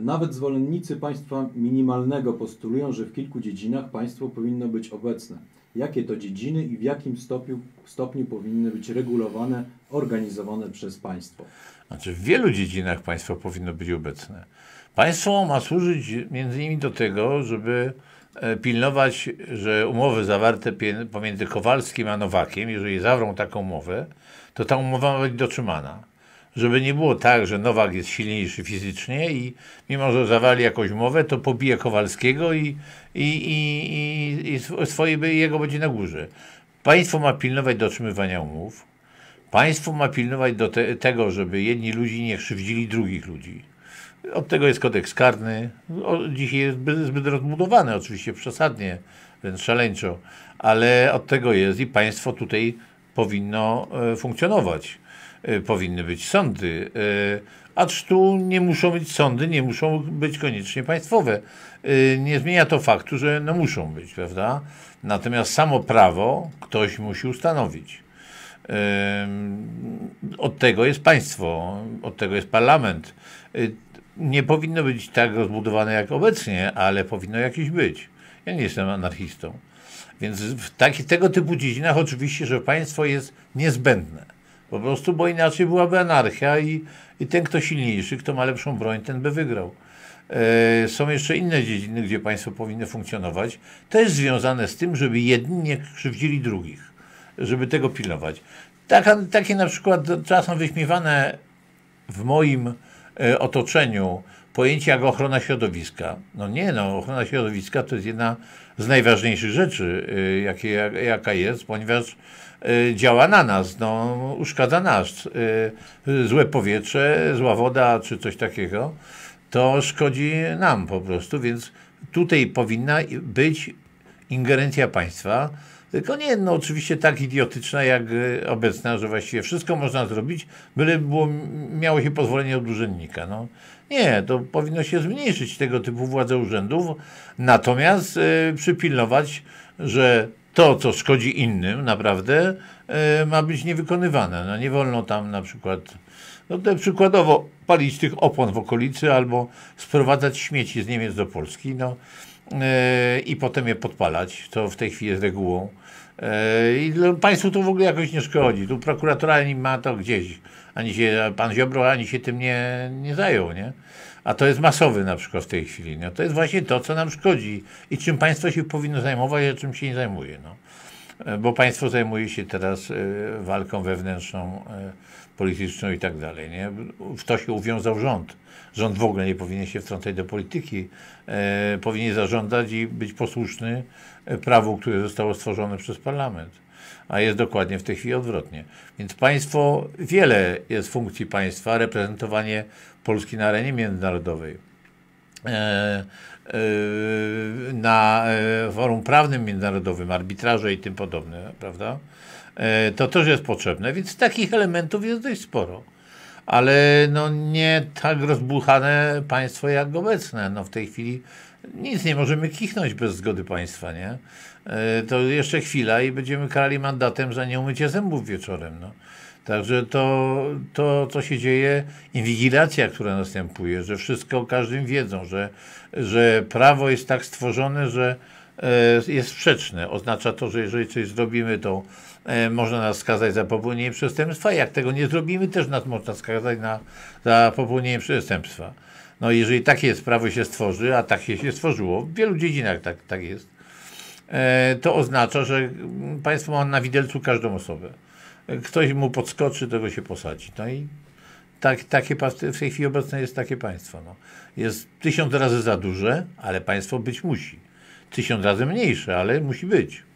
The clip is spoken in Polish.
Nawet zwolennicy państwa minimalnego postulują, że w kilku dziedzinach państwo powinno być obecne. Jakie to dziedziny i w jakim stopniu, stopniu powinny być regulowane, organizowane przez państwo? Znaczy, w wielu dziedzinach państwo powinno być obecne. Państwo ma służyć między innymi do tego, żeby e, pilnować, że umowy zawarte pomiędzy Kowalskim a Nowakiem, jeżeli zawrą taką umowę, to ta umowa ma być dotrzymana żeby nie było tak, że Nowak jest silniejszy fizycznie i mimo, że zawali jakąś mowę, to pobije Kowalskiego i, i, i, i swoje jego będzie na górze. Państwo ma pilnować dotrzymywania umów. Państwo ma pilnować do te, tego, żeby jedni ludzi nie krzywdzili drugich ludzi. Od tego jest kodeks karny. O, dzisiaj jest zbyt, zbyt rozbudowany, oczywiście przesadnie, więc szaleńczo, ale od tego jest i państwo tutaj powinno e, funkcjonować. E, powinny być sądy. E, acz tu nie muszą być sądy, nie muszą być koniecznie państwowe. E, nie zmienia to faktu, że no muszą być, prawda? Natomiast samo prawo ktoś musi ustanowić. Od tego jest państwo, od tego jest parlament. Nie powinno być tak rozbudowane jak obecnie, ale powinno jakieś być. Ja nie jestem anarchistą. Więc w taki, tego typu dziedzinach oczywiście, że państwo jest niezbędne po prostu, bo inaczej byłaby anarchia i, i ten, kto silniejszy, kto ma lepszą broń, ten by wygrał. E, są jeszcze inne dziedziny, gdzie państwo powinny funkcjonować, To jest związane z tym, żeby jedni nie krzywdzili drugich, żeby tego pilnować. takie na przykład czasem wyśmiewane w moim e, otoczeniu pojęcie jak ochrona środowiska. No nie, no ochrona środowiska to jest jedna z najważniejszych rzeczy, y, jakie, jaka jest, ponieważ y, działa na nas, no, uszkadza nas. Y, złe powietrze, zła woda czy coś takiego, to szkodzi nam po prostu, więc tutaj powinna być ingerencja państwa, tylko nie, no oczywiście tak idiotyczna jak e, obecna, że właściwie wszystko można zrobić, byle było, miało się pozwolenie od urzędnika. No. Nie, to powinno się zmniejszyć tego typu władze urzędów, natomiast y, przypilnować, że to, co szkodzi innym naprawdę, y, ma być niewykonywane. No, nie wolno tam na przykład, no, te, przykładowo palić tych opon w okolicy albo sprowadzać śmieci z Niemiec do Polski. No, Yy, i potem je podpalać, co w tej chwili jest regułą. Yy, I no, państwu to w ogóle jakoś nie szkodzi. Tu prokuratura nie ma to gdzieś. Ani się, pan Ziobro ani się tym nie, nie zajął, nie? A to jest masowy na przykład w tej chwili. No, to jest właśnie to, co nam szkodzi i czym państwo się powinno zajmować, a czym się nie zajmuje. No. E, bo państwo zajmuje się teraz e, walką wewnętrzną, e, polityczną i tak dalej. Nie? W to się uwiązał rząd. Rząd w ogóle nie powinien się wtrącać do polityki. Powinien zarządzać i być posłuszny prawu, które zostało stworzone przez parlament. A jest dokładnie w tej chwili odwrotnie. Więc państwo, wiele jest funkcji państwa, reprezentowanie Polski na arenie międzynarodowej Y, na y, forum prawnym międzynarodowym, arbitraże i tym podobne, prawda? Y, to też jest potrzebne, więc takich elementów jest dość sporo. Ale no nie tak rozbuchane państwo jak obecne. No w tej chwili nic nie możemy kichnąć bez zgody państwa, nie? To jeszcze chwila i będziemy karali mandatem za nieumycie zębów wieczorem, no. Także to, to, co się dzieje, inwigilacja, która następuje, że wszystko o każdym wiedzą, że, że prawo jest tak stworzone, że e, jest sprzeczne. Oznacza to, że jeżeli coś zrobimy, to e, można nas skazać za popełnienie przestępstwa. Jak tego nie zrobimy, też nas można skazać na, za popełnienie przestępstwa. No jeżeli takie jest, prawo się stworzy, a takie się stworzyło, w wielu dziedzinach tak, tak jest, e, to oznacza, że państwo ma na widelcu każdą osobę ktoś mu podskoczy, tego się posadzi. No i tak, takie, w tej chwili obecnej jest takie państwo. No. Jest tysiąc razy za duże, ale państwo być musi. Tysiąc razy mniejsze, ale musi być.